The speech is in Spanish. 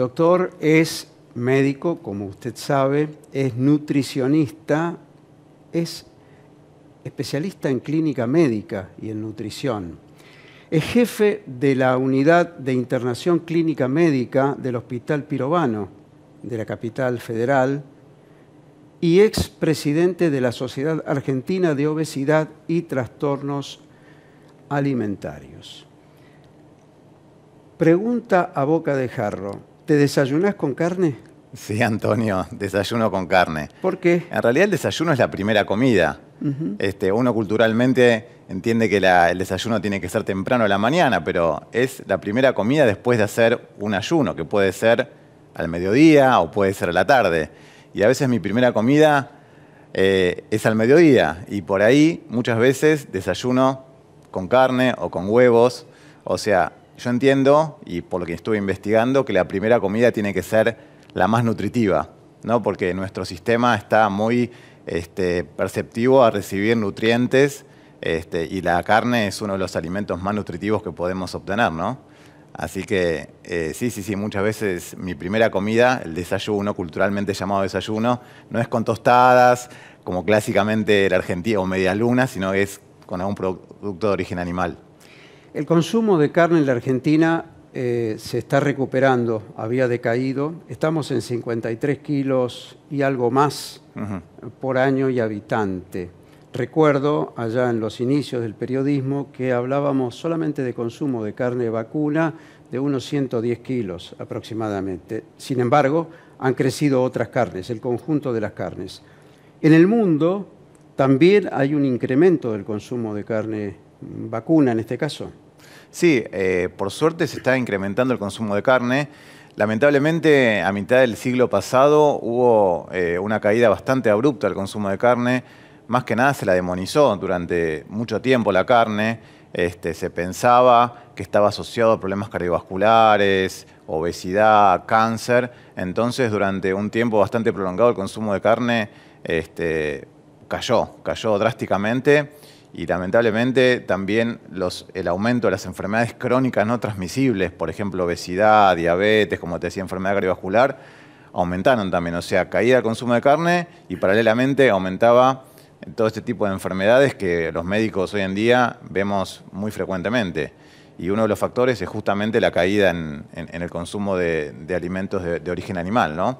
doctor es médico, como usted sabe, es nutricionista, es especialista en clínica médica y en nutrición. Es jefe de la unidad de internación clínica médica del Hospital Pirovano de la capital federal y ex presidente de la Sociedad Argentina de Obesidad y Trastornos Alimentarios. Pregunta a boca de jarro. ¿Te desayunas con carne? Sí, Antonio, desayuno con carne. ¿Por qué? En realidad el desayuno es la primera comida. este, uno culturalmente entiende que el desayuno tiene que ser temprano a la mañana, pero es la primera comida después de hacer un ayuno, que puede ser al mediodía o puede ser a la tarde. Y a veces mi primera comida eh, es al mediodía y por ahí muchas veces desayuno con carne o con huevos. O sea, yo entiendo, y por lo que estuve investigando, que la primera comida tiene que ser la más nutritiva, ¿no? porque nuestro sistema está muy este, perceptivo a recibir nutrientes este, y la carne es uno de los alimentos más nutritivos que podemos obtener. Así que eh, sí, sí, sí, muchas veces mi primera comida, el desayuno, culturalmente llamado desayuno, no es con tostadas, como clásicamente la Argentina o media luna, sino es con algún producto de origen animal. El consumo de carne en la Argentina eh, se está recuperando, había decaído. Estamos en 53 kilos y algo más por año y habitante. Recuerdo allá en los inicios del periodismo que hablábamos solamente de consumo de carne vacuna de unos 110 kilos aproximadamente. Sin embargo, han crecido otras carnes, el conjunto de las carnes. En el mundo también hay un incremento del consumo de carne vacuna en este caso. Sí, eh, por suerte se está incrementando el consumo de carne. Lamentablemente, a mitad del siglo pasado hubo eh, una caída bastante abrupta del consumo de carne. Más que nada se la demonizó durante mucho tiempo la carne. Este, se pensaba que estaba asociado a problemas cardiovasculares, obesidad, cáncer. Entonces, durante un tiempo bastante prolongado, el consumo de carne este, cayó, cayó drásticamente. Y lamentablemente también el aumento de las enfermedades crónicas no transmisibles, por ejemplo, obesidad, diabetes, como te decía, enfermedad cardiovascular, aumentaron también. O sea, caía el consumo de carne y paralelamente aumentaba todo este tipo de enfermedades que los médicos hoy en día vemos muy frecuentemente. Y uno de los factores es justamente la caída en, el consumo de, alimentos de, de origen animal, ¿no?